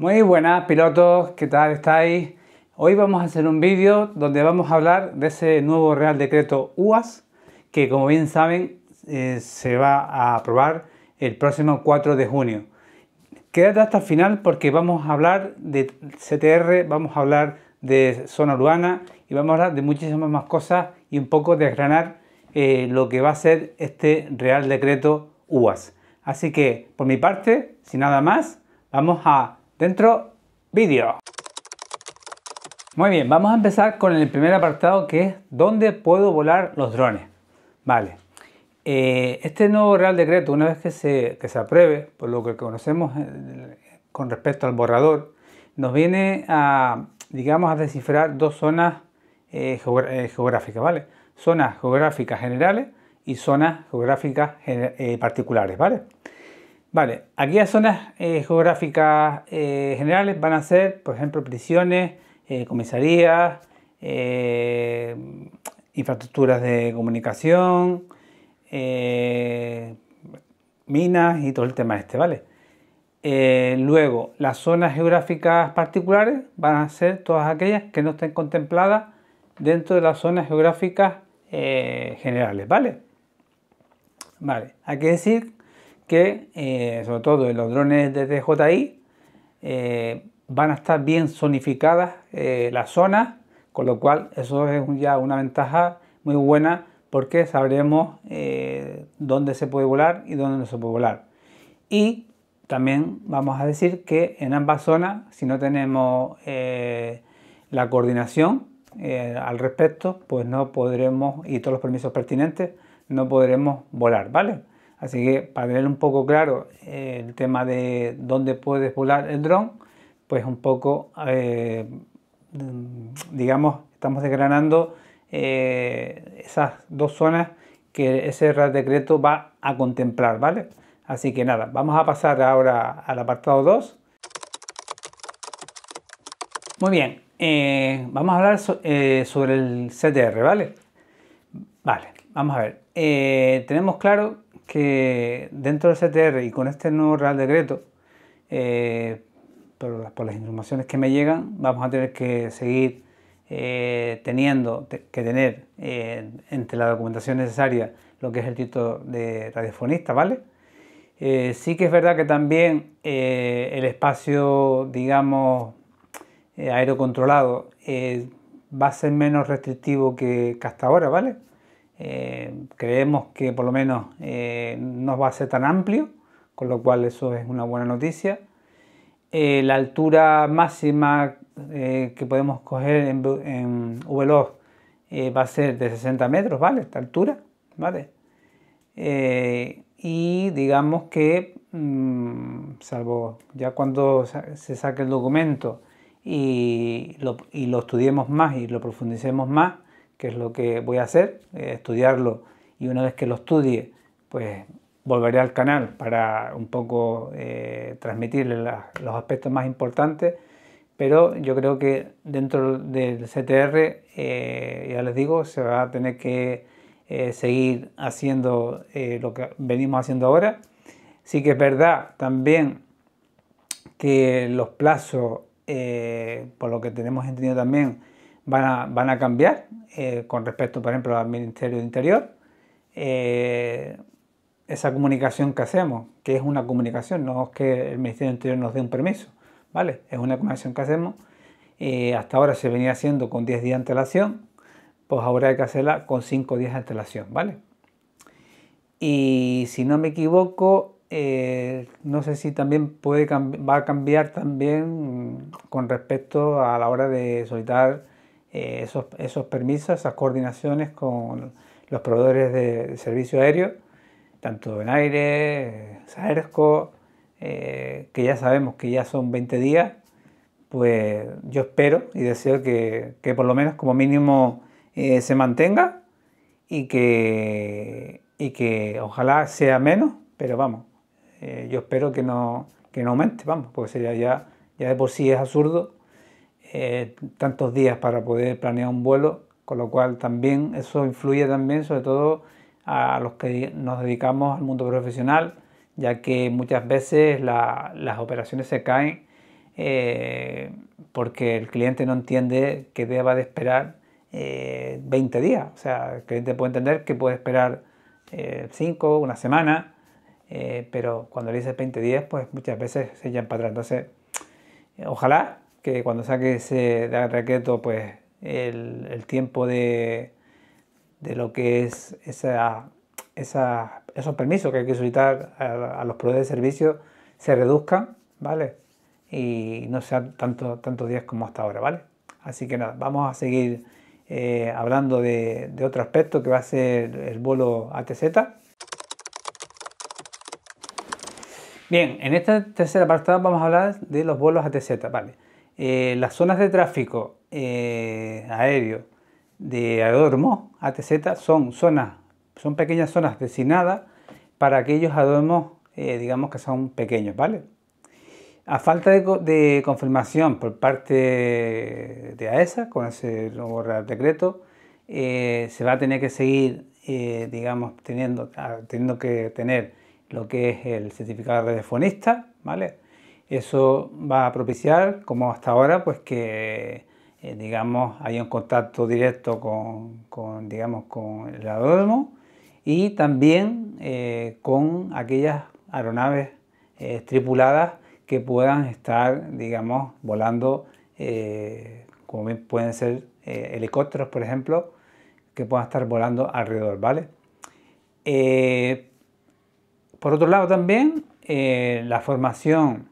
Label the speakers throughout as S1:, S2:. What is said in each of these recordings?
S1: Muy buenas pilotos, ¿qué tal estáis? Hoy vamos a hacer un vídeo donde vamos a hablar de ese nuevo Real Decreto UAS que como bien saben eh, se va a aprobar el próximo 4 de junio. Quédate hasta el final porque vamos a hablar de CTR, vamos a hablar de zona urbana y vamos a hablar de muchísimas más cosas y un poco desgranar eh, lo que va a ser este Real Decreto UAS. Así que, por mi parte, sin nada más, vamos a dentro vídeo. Muy bien, vamos a empezar con el primer apartado que es ¿Dónde puedo volar los drones? Vale, eh, este nuevo Real Decreto, una vez que se, se apruebe, por lo que conocemos eh, con respecto al borrador, nos viene a, digamos, a descifrar dos zonas eh, geográficas, ¿vale? Zonas geográficas generales y zonas geográficas particulares, ¿vale? Vale, las zonas eh, geográficas eh, generales van a ser, por ejemplo, prisiones, eh, comisarías, infraestructuras de comunicación, minas y todo el tema este, ¿vale? luego, las zonas geográficas particulares van a ser todas aquellas que no estén contempladas dentro de las zonas geográficas generales, ¿vale? Vale, hay que decir que, eh, sobre todo en los drones de DJI, eh, van a estar bien zonificadas eh, las zonas, con lo cual eso es ya una ventaja muy buena porque sabremos dónde se puede volar y dónde no se puede volar. Y también vamos a decir que en ambas zonas, si no tenemos la coordinación al respecto, pues no podremos, y todos los permisos pertinentes, no podremos volar, ¿vale? Así que para tener un poco claro eh, el tema de dónde puedes volar el dron, pues un poco, eh, digamos, estamos desgranando eh, esas dos zonas que ese Real Decreto va a contemplar, ¿vale? Así que nada, vamos a pasar ahora al apartado 2. Muy bien, vamos a hablar sobre el CTR, ¿vale? Vale, vamos a ver. tenemos claro que dentro del CTR y con este nuevo Real Decreto, eh, por, las informaciones que me llegan, vamos a tener que seguir eh, teniendo que tener eh, entre la documentación necesaria lo que es el título de radiofonista, ¿vale? sí que es verdad que también el espacio, digamos, aerocontrolado va a ser menos restrictivo que hasta ahora, ¿vale? Eh, creemos que por lo menos eh, no va a ser tan amplio, con lo cual eso es una buena noticia. Eh, la altura máxima que podemos coger en, en va a ser de 60 metros, ¿vale? Esta altura, ¿vale? y digamos que, mm, salvo ya cuando se saque el documento y lo, y lo estudiemos más y lo profundicemos más, que es lo que voy a hacer, eh, estudiarlo y una vez que lo estudie, pues volveré al canal para un poco eh, transmitirle los aspectos más importantes, pero yo creo que dentro del CTR, eh, ya les digo, se va a tener que eh, seguir haciendo lo que venimos haciendo ahora. Sí que es verdad también que los plazos, por lo que tenemos entendido también, van a cambiar, eh, con respecto, por ejemplo, al Ministerio de Interior, eh, esa comunicación que hacemos, que es una comunicación, no es que el Ministerio de Interior nos dé un permiso, ¿vale? Es una comunicación que hacemos. hasta ahora se venía haciendo con 10 días de antelación, pues ahora hay que hacerla con 5 días de antelación, ¿vale? Y si no me equivoco, eh, no sé si también puede va a cambiar también con respecto a la hora de solicitar eh, esos, esos, permisos, esas coordinaciones con los proveedores de servicio aéreo, tanto en aire, eh, Saersco, eh, que ya sabemos que ya son 20 días, pues yo espero y deseo que, que por lo menos como mínimo se mantenga y que, y que ojalá sea menos, pero vamos, yo espero que no, que no aumente, vamos, porque sería ya, ya de por sí es absurdo eh, tantos días para poder planear un vuelo, con lo cual también eso influye también sobre todo a los que nos dedicamos al mundo profesional, ya que muchas veces las operaciones se caen eh, porque el cliente no entiende que deba de esperar 20 eh, días. O sea, el cliente puede entender que puede esperar 5, una semana, pero cuando le dices 20 días, pues muchas veces se echan para atrás. Entonces, ojalá que cuando saque ese de pues el, tiempo de, lo que es esa, esos permisos que hay que solicitar a, los proveedores de servicio se reduzcan, ¿vale? Y no sean tanto, tantos días como hasta ahora, ¿vale? Así que nada, vamos a seguir eh, hablando de, otro aspecto que va a ser el vuelo ATZ. Bien, en esta tercera apartado vamos a hablar de los vuelos ATZ, ¿vale? Eh, las zonas de tráfico eh, aéreo de adormos ATZ son zonas, son pequeñas zonas designadas para aquellos adormos, eh, digamos que son pequeños, ¿vale? A falta de, confirmación por parte de AESA e con ese nuevo real decreto, se va a tener que seguir, digamos, teniendo, ah, teniendo que tener lo que es el certificado de radiofonista, ¿vale? Eso va a propiciar, como hasta ahora, pues que eh, digamos, haya un contacto directo con, digamos, con el aeródromo y también eh, con aquellas aeronaves eh, tripuladas que puedan estar, digamos, volando, como pueden ser helicópteros, por ejemplo, que puedan estar volando alrededor, ¿vale? por otro lado también, la formación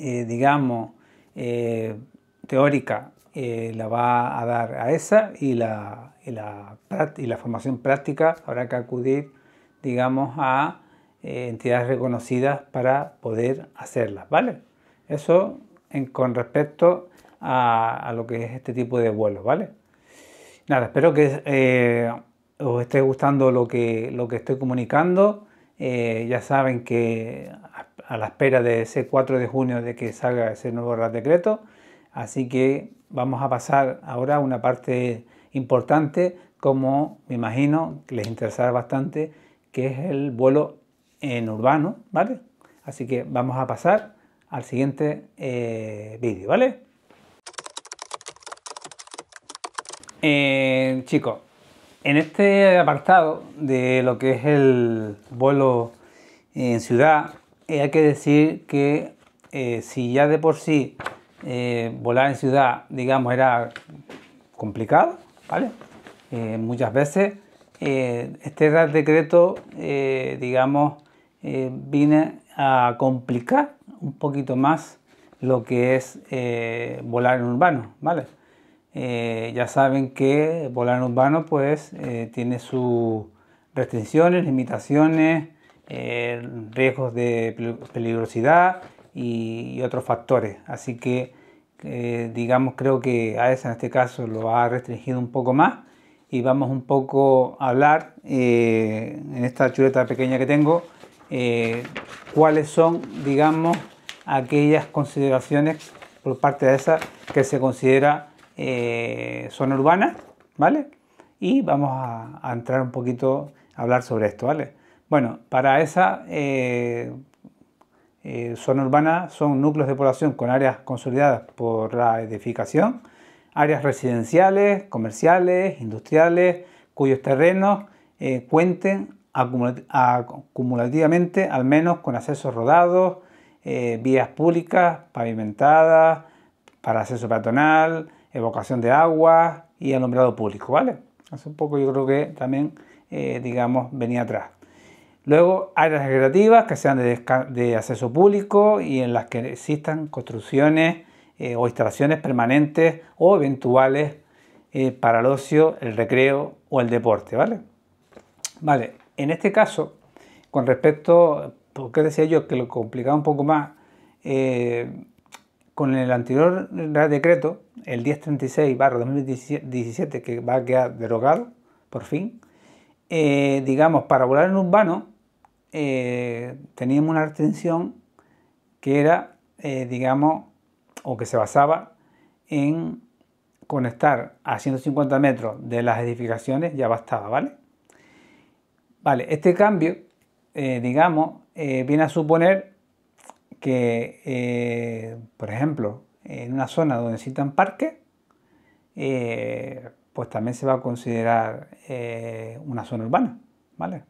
S1: eh, digamos, eh, teórica eh, la va a dar a esa y la, y la formación práctica habrá que acudir, digamos, a entidades reconocidas para poder hacerlas, ¿vale? Eso en, con respecto a, lo que es este tipo de vuelos, ¿vale? Nada, espero que os esté gustando lo que, lo que estoy comunicando. ya saben que a la espera de ese 4 de junio de que salga ese nuevo Real Decreto. Así que vamos a pasar ahora a una parte importante, como me imagino que les interesará bastante, que es el vuelo en urbano, ¿vale? Así que vamos a pasar al siguiente eh, vídeo, ¿vale? Eh, chicos, en este apartado de lo que es el vuelo en ciudad, hay que decir que eh, si ya de por sí eh, volar en ciudad, digamos, era complicado, ¿vale? Eh, muchas veces este Decreto, digamos, viene a complicar un poquito más lo que es volar en urbano, ¿vale? ya saben que volar en urbano pues tiene sus restricciones, limitaciones, eh, riesgos de peligrosidad y, otros factores. Así que, eh, digamos, creo que AESA en este caso lo ha restringido un poco más y vamos un poco a hablar eh, en esta chuleta pequeña que tengo cuáles son, digamos, aquellas consideraciones por parte de esa que se considera zona urbana, ¿vale? Y vamos a entrar un poquito a hablar sobre esto, ¿vale? Bueno, para esa eh, eh, zona urbana son núcleos de población con áreas consolidadas por la edificación, áreas residenciales, comerciales, industriales, cuyos terrenos eh, cuenten acumulativamente al menos con accesos rodados, vías públicas, pavimentadas, para acceso peatonal, evocación de agua y alumbrado público, ¿vale? Hace un poco yo creo que también, digamos, venía atrás. Luego, áreas recreativas que sean de, acceso público y en las que existan construcciones eh, o instalaciones permanentes o eventuales eh, para el ocio, el recreo o el deporte, ¿vale? Vale, en este caso, con respecto, porque decía yo que lo complicaba un poco más, eh, con el anterior decreto, el 1036 2017, que va a quedar derogado, por fin, digamos, para volar en urbano, eh, teníamos una retención que era, eh, digamos, o que se basaba en conectar a 150 metros de las edificaciones, ya bastaba, ¿vale? Vale, este cambio, eh, digamos, viene a suponer que, por ejemplo, en una zona donde necesitan parques, pues también se va a considerar una zona urbana, ¿vale?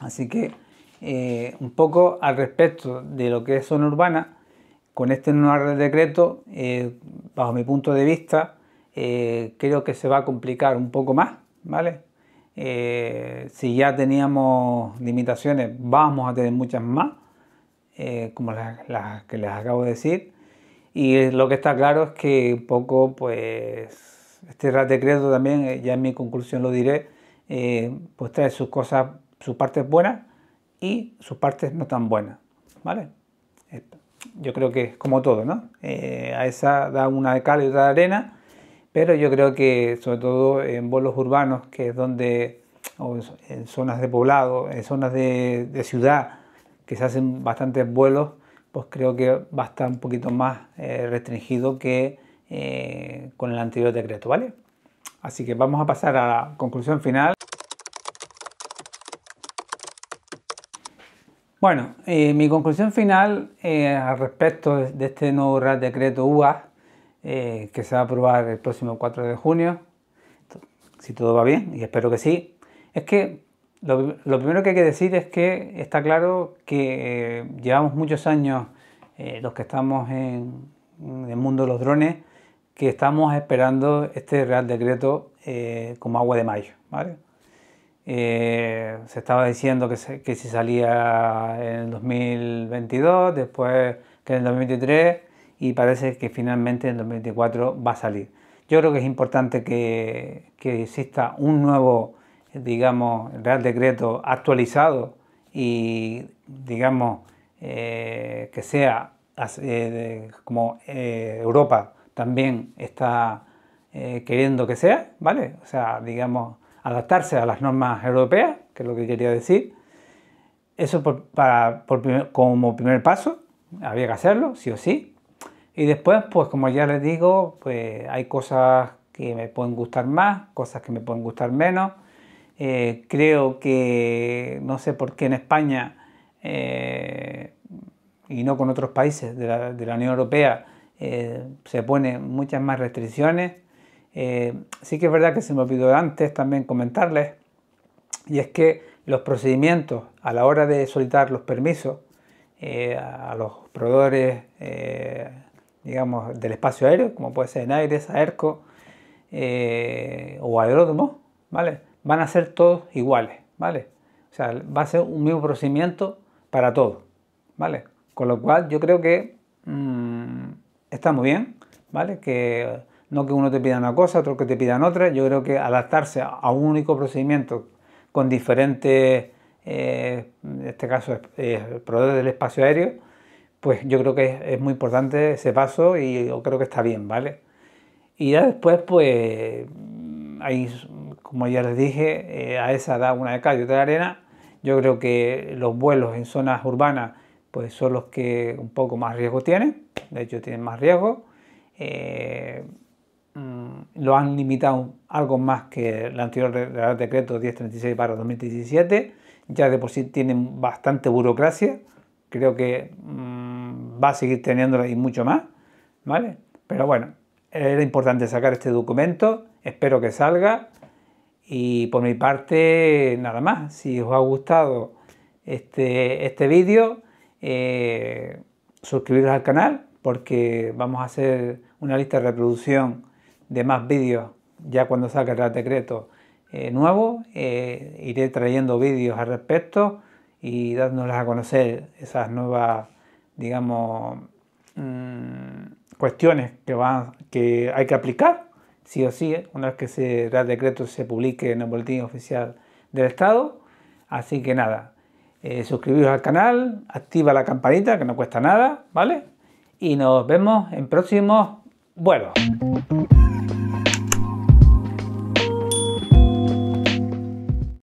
S1: Así que eh, un poco al respecto de lo que es zona urbana, con este nuevo decreto, eh, bajo mi punto de vista, eh, creo que se va a complicar un poco más, ¿vale? si ya teníamos limitaciones, vamos a tener muchas más, como las, que les acabo de decir. Y lo que está claro es que un poco, pues, este nuevo Decreto también, ya en mi conclusión lo diré, pues trae sus cosas sus partes buenas y sus partes no tan buenas, ¿vale? Yo creo que es como todo, ¿no? Eh, a esa da una de cal y otra de arena, pero yo creo que sobre todo en vuelos urbanos, que es donde, o en zonas de poblado, en zonas de, ciudad, que se hacen bastantes vuelos, pues creo que va a estar un poquito más eh, restringido que eh, con el anterior decreto, ¿vale? Así que vamos a pasar a la conclusión final. Bueno, eh, mi conclusión final eh, al respecto de este nuevo Real Decreto UA eh, que se va a aprobar el próximo 4 de junio, si todo va bien, y espero que sí, es que lo, primero que hay que decir es que está claro que llevamos muchos años los que estamos en, el mundo de los drones, que estamos esperando este Real Decreto como agua de mayo, ¿vale? Eh, se estaba diciendo que, se, si salía en el 2022, después que en el 2023 y parece que finalmente en el 2024 va a salir. Yo creo que es importante que, exista un nuevo, digamos, Real Decreto actualizado y, digamos, eh, que sea eh, como Europa también está queriendo que sea, ¿vale? O sea, digamos, adaptarse a las normas europeas, que es lo que quería decir. Eso para, como primer paso, había que hacerlo, sí o sí. Y después, pues como ya les digo, pues hay cosas que me pueden gustar más, cosas que me pueden gustar menos. Eh, creo que, no sé por qué en España eh, y no con otros países de la, Unión Europea, eh, se ponen muchas más restricciones eh, sí que es verdad que se me olvidó antes también comentarles, y es que los procedimientos a la hora de solicitar los permisos eh, a los proveedores, eh, digamos, del espacio aéreo, como puede ser en Aires, Aerco o Aeródromo, ¿vale? Van a ser todos iguales, ¿vale? O sea, va a ser un mismo procedimiento para todos, ¿vale? Con lo cual yo creo que mm, está muy bien, ¿vale? Que no que uno te pida una cosa, otro que te pidan otra. Yo creo que adaptarse a un único procedimiento con diferentes, eh, en este caso, proveedores del espacio aéreo, pues yo creo que es, muy importante ese paso y yo creo que está bien, ¿vale? Y ya después, pues, ahí, como ya les dije, eh, a esa da una de calle y otra de arena. Yo creo que los vuelos en zonas urbanas, pues, son los que un poco más riesgo tienen. De hecho, tienen más riesgo. Eh, Mm, lo han limitado algo más que el anterior Decreto 1036 para 2017. Ya de por sí tienen bastante burocracia. Creo que mm, va a seguir teniéndola y mucho más. ¿Vale? Pero bueno, era importante sacar este documento. Espero que salga. Y por mi parte, nada más. Si os ha gustado este, este vídeo, eh, suscribiros al canal porque vamos a hacer una lista de reproducción de más vídeos. Ya cuando salga el Decreto eh, nuevo, eh, iré trayendo vídeos al respecto y dándoles a conocer esas nuevas, digamos, mm, cuestiones que, van, que hay que aplicar, sí o sí, una vez que ese Real Decreto se publique en el Boletín Oficial del Estado. Así que nada, eh, suscribiros al canal, activa la campanita que no cuesta nada, ¿vale? Y nos vemos en próximos bueno.